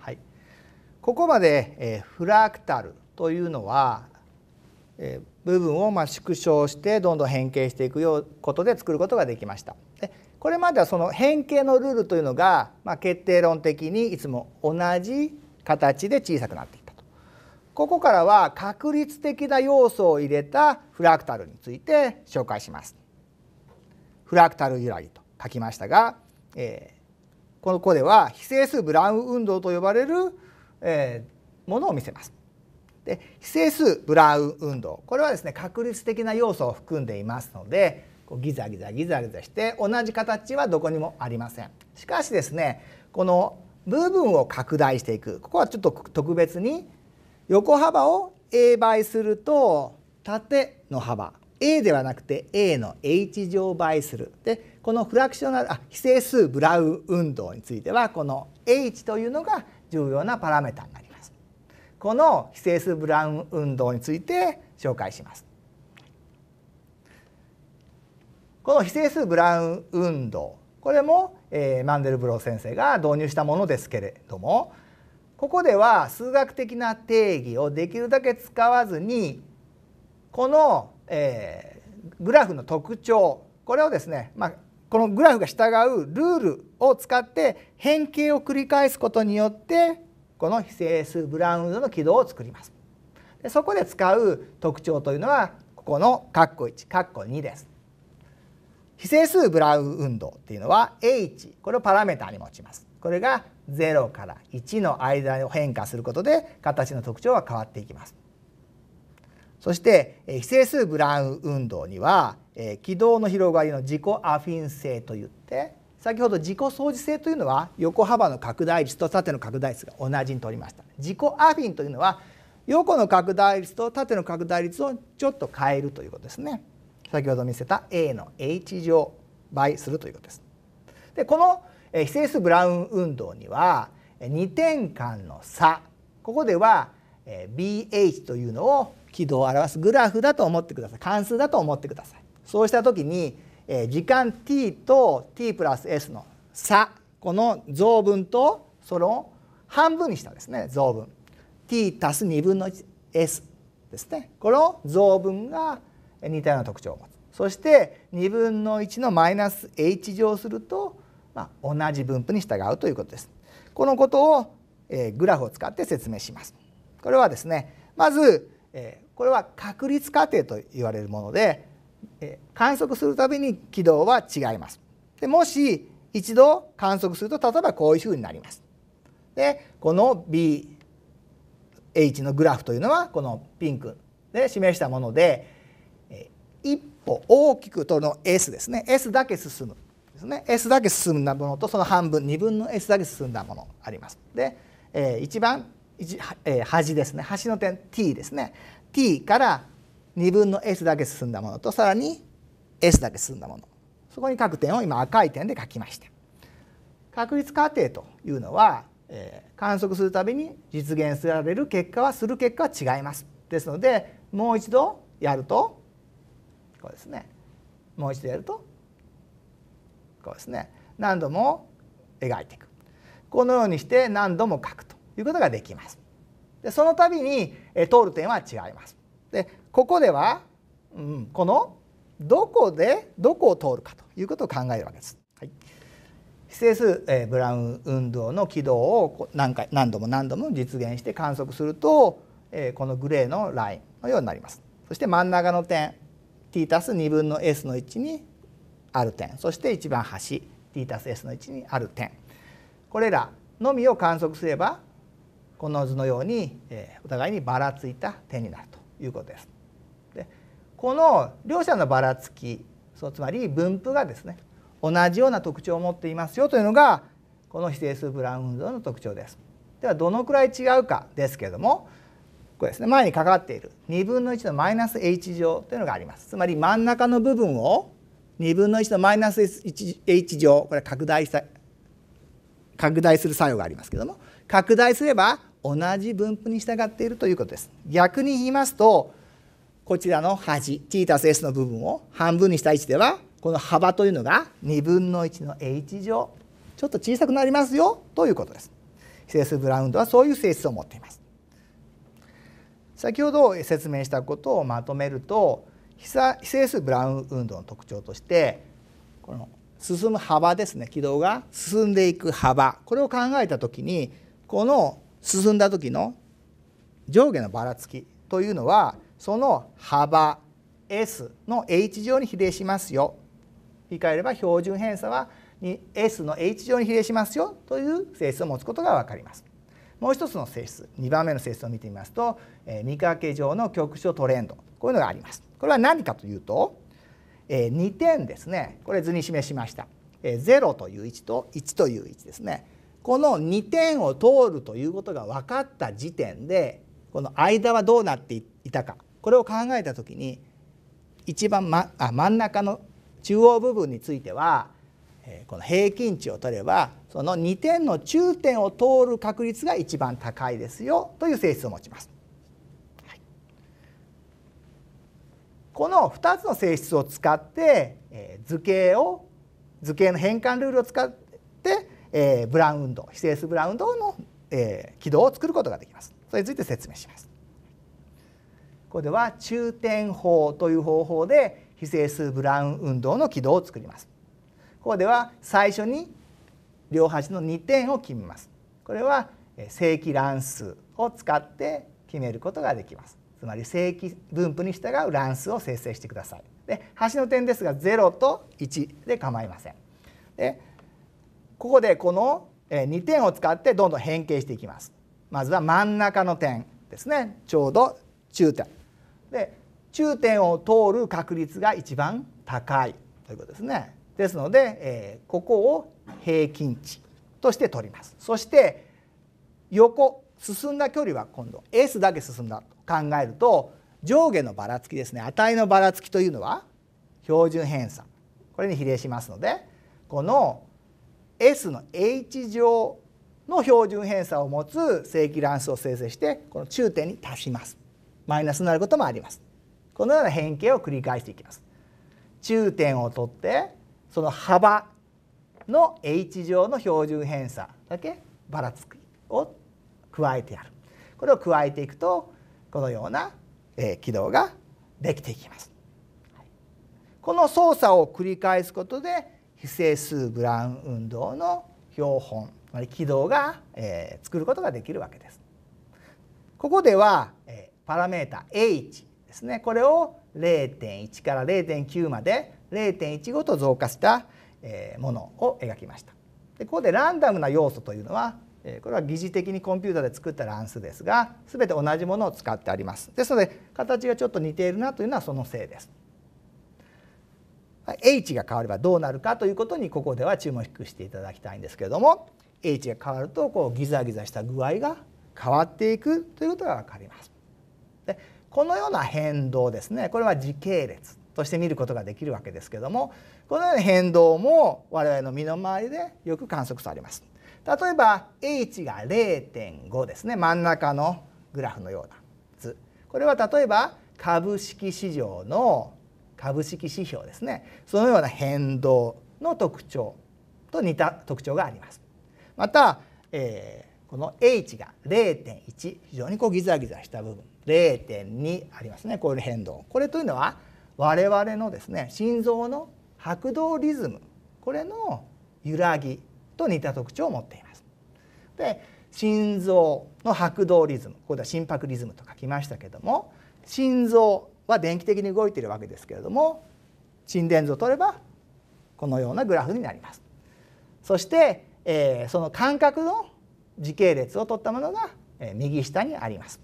はい、ここまで、えー、フラクタルというのは、えー、部分をまあ縮小してどんどん変形していくようことで作ることができました。でこれまではその変形のルールというのが、まあ、決定論的にいつも同じ形で小さくなっていたと。ここからは確率的な要素を入れたフラクタルについて紹介します。フラクタル由来と書きましたが、えー、この子では非整数ブラウン運動と呼ばれる、えー、ものを見せます。で非整数ブラウン運動これはですね確率的な要素を含んでいますのでこうギザギザギザギザして同じ形はどこにもありません。しかしですねこの部分を拡大していくここはちょっと特別に横幅を a 倍すると縦の幅 A ではなくて A の H 乗倍するでこのフラクショナルあ非整数ブラウン運動についてはこの H というのが重要なパラメータになります。この非整数ブラウン運動について紹介します。この非整数ブラウン運動これも、えー、マンデルブロー先生が導入したものですけれどもここでは数学的な定義をできるだけ使わずにこのえー、グラフの特徴これをですね、まあ、このグラフが従うルールを使って変形を繰り返すことによってこの非整数ブラウンの軌道を作ります。でそこで使う特徴というのはここの括弧1括弧2です。非整数ブラウン運動っていうのは h これをパラメータに持ちます。これが0から1の間を変化することで形の特徴は変わっていきます。そして非整数ブラウン運動には軌道の広がりの自己アフィン性といって先ほど自己相似性というのは横幅の拡大率と縦の拡大率が同じにとりました。自己アフィンというのは横の拡大率と縦の拡大率をちょっと変えるということですね。先ほど見せた A の h 乗倍するということです。でこの非整数ブラウン運動には2点間の差ここでは BH というのを軌道を表すグラフだと思ってください関数だと思ってくださいそうした時に時間 t と t プラス s の差この増分とその半分にしたんですね増分 t 足す2分の s ですねこの増分が似たような特徴を持つそして2分の1のマイナス h 乗すると、まあ、同じ分布に従うということですこのことをグラフを使って説明します。これはですねまず、えこれは確率過程と言われるもので、え観測するたびに軌道は違います。でもし一度観測すると例えばこういうふうになります。でこの BH のグラフというのはこのピンクで示したもので一歩大きくとの S ですね S だけ進むですね S だけ進んだものとその半分2分の S だけ進んだものあります。で一番え端ですね端の点 t ですね t から2分の s だけ進んだものとさらに s だけ進んだものそこに各点を今赤い点で書きました。確率過程というのは、えー、観測するたびに実現られる結果はする結果は違います。ですのでもう一度やるとこうですねもう一度やるとこうですね何度も描いていくこのようにして何度も書くということができます。でその度に、え通る点は違います。でここでは、うん、このどこでどこを通るかということを考えるわけです。はい、指定数、えブラウン運動の軌道を何回何度も何度も実現して観測すると、えこのグレーのラインのようになります。そして真ん中の点 t たす2分の s の位置にある点そして一番端 t たす s の位置にある点これらのみを観測すればこの図のように、えお互いにばらついた点になるということです。でこの両者のばらつきそうつまり分布がですね同じような特徴を持っていますよというのがこの非整数ブラウン運動の特徴です。ではどのくらい違うかですけれどもこれですね前にかかっている2分の1のマイナス h 乗というのがあります。つまり真ん中の部分を2分の1のマイナス h 乗これ拡大さ拡大する作用がありますけれども拡大すれば同じ分布に従っているということです。逆に言いますとこちらの端 t たす s の部分を半分にした位置ではこの幅というのが2分の1の h 乗ちょっと小さくなりますよということです。整数ブラウンドはそういう性質を持っています。先ほど説明したことをまとめると非整数ブラウン運動の特徴としてこの進む幅ですね軌道が進んでいく幅これを考えた時にこの進んだ時の上下のばらつきというのはその幅 S の h 乗に比例しますよ言い換えれば標準偏差はに S の h 乗に比例しますよという性質を持つことが分かります。もう一つの性質2番目の性質を見てみますと、えー、見かけ上の局所トレンドこういうのがあります。これは何かというと、えー、2点ですねこれ図に示しました、えー、0という1と1という1ですねこの2点を通るということが分かった時点でこの間はどうなっていたかこれを考えた時に一番、ま、あ真ん中の中央部分についてはこの平均値を取ればその2点の中点を通る確率が一番高いですよという性質を持ちます。はい、この2つの性質を使って図形を図形の変換ルールを使ってえー、ブラウン運動非整数ブラウン運動の、えー、軌道を作ることができます。それについて説明します。ここでは中点法という方法で非整数ブラウン運動の軌道を作ります。ここでは最初に両端の2点を決めます。これは正規乱数を使って決めることができます。つまり正規分布に従う乱数を生成してください。で端の点ですが0と1で構いません。でここでこの2点を使ってどんどん変形していきます。まずは真ん中の点ですねちょうど中点。で中点を通る確率が一番高いということですね。ですので、えここを平均値として取ります。そして横進んだ距離は今度 S だけ進んだと考えると上下のばらつきですね値のばらつきというのは標準偏差これに比例しますのでこの S の H 乗の標準偏差を持つ正規乱数を生成してこの中点に達しますマイナスになることもありますこのような変形を繰り返していきます中点を取ってその幅の H 乗の標準偏差だけばらつきを加えてやるこれを加えていくとこのような軌道ができていきますこの操作を繰り返すことで非整数ブラウン運動の標本つまり軌道が、えー、作ることができるわけです。ここでは、えー、パラメータ h ですねこれを0.1から0.9まで0.1ごと増加した、えー、ものを描きました。でここでランダムな要素というのはこれは擬似的にコンピュータで作った乱数ですが全て同じものを使ってありますですので形がちょっと似ているなというのはそのせいです。H が変わればどうなるかということにここでは注目していただきたいんですけれども H が変わるとこうギザギザした具合が変わっていくということが分かります。でこのような変動ですねこれは時系列として見ることができるわけですけれどもこのような変動も我々の身の回りでよく観測されます。例えば H が0.5ですね真ん中のグラフのような図これは例えば株式市場の株式指標ですねそのような変動の特徴と似た特徴があります。また、えー、この H が0.1非常にこうギザギザした部分0.2ありますねこういう変動これというのは我々のですね心臓の拍動リズムこれの揺らぎと似た特徴を持っています。で心臓の拍動リズムここでは心拍リズムと書きましたけども心臓は電気的に動いているわけですけれども沈殿図を取ればこのようなグラフになります。そして、えー、その間隔の時系列を取ったものが、えー、右下にあります。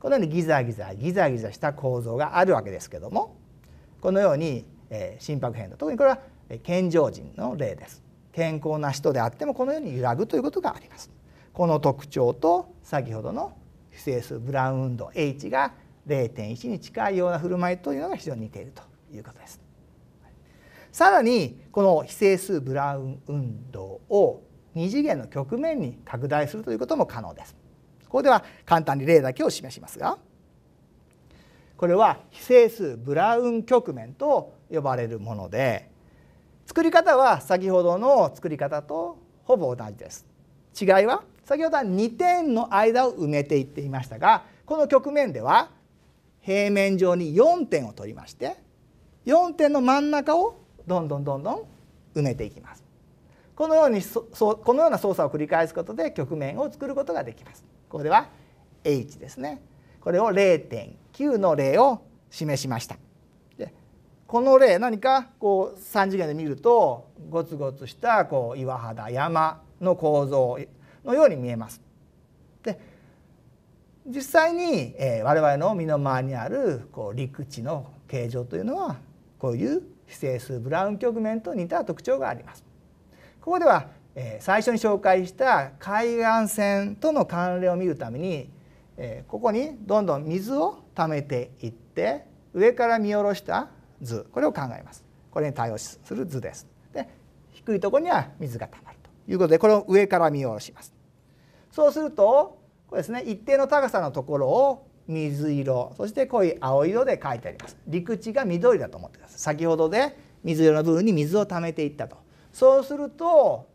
このようにギザギザギザギザした構造があるわけですけどもこのように、えー、心拍変動特にこれは健常人の例です。健康な人であってもこのように揺らぐということがあります。この特徴と先ほどの不整数ブラウン運動 H が0.1に近いような振る舞いというのが非常に似ているということです。さらにこの非整数ブラウン運動を2次元の局面に拡大するということも可能です。ここでは簡単に例だけを示しますがこれは非整数ブラウン局面と呼ばれるもので作り方は先ほどの作り方とほぼ同じです。違いは先ほどは2点の間を埋めていっていましたがこの局面では平面上に4点を取りまして4点の真ん中をどんどんどんどん埋めていきます。このようにそそこのような操作を繰り返すことで局面を作ることができます。ここでは H ですね。これを0.9の例を示しました。でこの例何かこう3次元で見るとゴツゴツしたこう岩肌山の構造のように見えます。実際に、えー、我々の身の回りにあるこう陸地の形状というのはこういう非整数ブラウン局面と似た特徴があります。ここでは、えー、最初に紹介した海岸線との関連を見るために、えー、ここにどんどん水を溜めていって上から見下ろした図これを考えます。これに対応する図です。で低いとこには水が溜まるということでこれを上から見下ろします。そうするとこれですね一定の高さのところを水色そして濃い青色で書いてあります陸地が緑だと思ってください先ほどで水色の部分に水を溜めていったとそうすると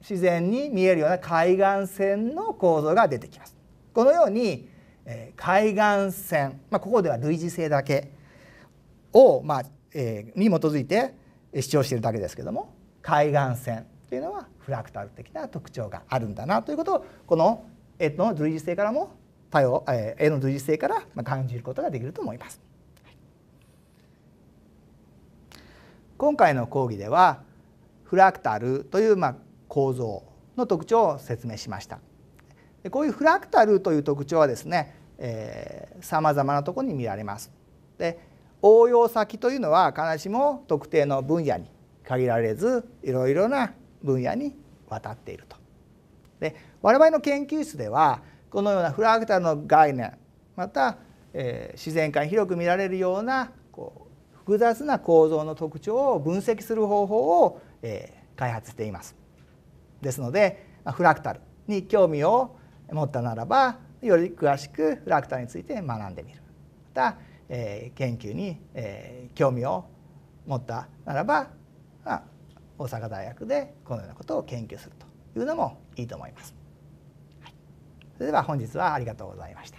自然に見えるような海岸線の構造が出てきますこのように、え海岸線、まあ、ここでは類似性だけを、まあえー、に基づいて主張しているだけですけども海岸線というのはフラクタル的な特徴があるんだなということをこの絵の類似性からも対応、え絵の類似性から感じることができると思います。今回の講義ではフラクタルというまあ構造の特徴を説明しました。こういうフラクタルという特徴はですね、えまざまなところに見られます。で応用先というのは必ずしも特定の分野に限られずいろいろな分野にわたっていると。で我々の研究室ではこのようなフラクタルの概念また、えー、自然界に広く見られるようなこう複雑な構造の特徴を分析する方法を、えー、開発しています。ですのでフラクタルに興味を持ったならばより詳しくフラクタルについて学んでみるまた、えー、研究に、えー、興味を持ったならば、まあ、大阪大学でこのようなことを研究するというのもいいと思います。それでは本日はありがとうございました。